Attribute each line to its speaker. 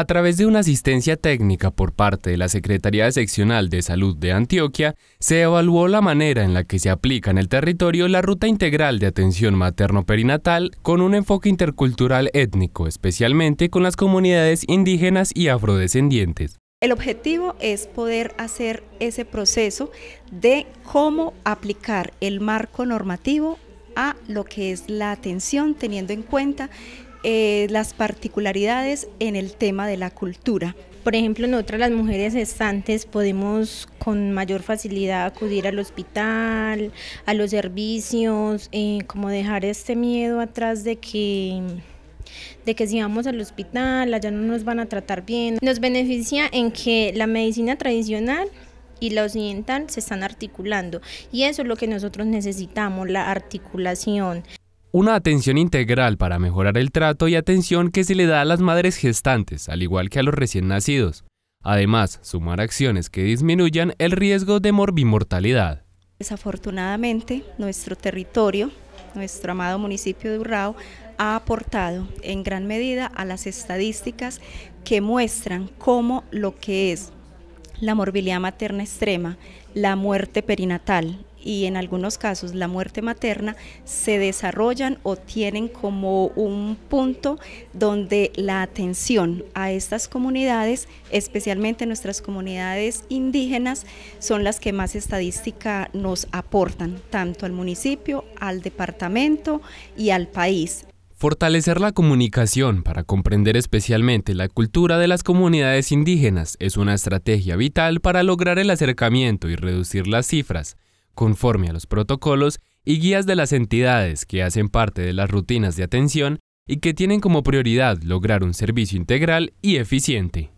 Speaker 1: A través de una asistencia técnica por parte de la Secretaría Seccional de Salud de Antioquia, se evaluó la manera en la que se aplica en el territorio la ruta integral de atención materno-perinatal con un enfoque intercultural étnico, especialmente con las comunidades indígenas y afrodescendientes.
Speaker 2: El objetivo es poder hacer ese proceso de cómo aplicar el marco normativo a lo que es la atención, teniendo en cuenta eh, las particularidades en el tema de la cultura.
Speaker 3: Por ejemplo, nosotras las mujeres estantes podemos con mayor facilidad acudir al hospital, a los servicios, eh, como dejar este miedo atrás de que de que si vamos al hospital allá no nos van a tratar bien. Nos beneficia en que la medicina tradicional y la occidental se están articulando y eso es lo que nosotros necesitamos, la articulación.
Speaker 1: Una atención integral para mejorar el trato y atención que se le da a las madres gestantes, al igual que a los recién nacidos. Además, sumar acciones que disminuyan el riesgo de morbimortalidad.
Speaker 2: Desafortunadamente, nuestro territorio, nuestro amado municipio de Urrao, ha aportado en gran medida a las estadísticas que muestran cómo lo que es la morbilidad materna extrema, la muerte perinatal y en algunos casos la muerte materna se desarrollan o tienen como un punto donde la atención a estas comunidades, especialmente nuestras comunidades indígenas, son las que más estadística nos aportan, tanto al municipio, al departamento y al país.
Speaker 1: Fortalecer la comunicación para comprender especialmente la cultura de las comunidades indígenas es una estrategia vital para lograr el acercamiento y reducir las cifras, conforme a los protocolos y guías de las entidades que hacen parte de las rutinas de atención y que tienen como prioridad lograr un servicio integral y eficiente.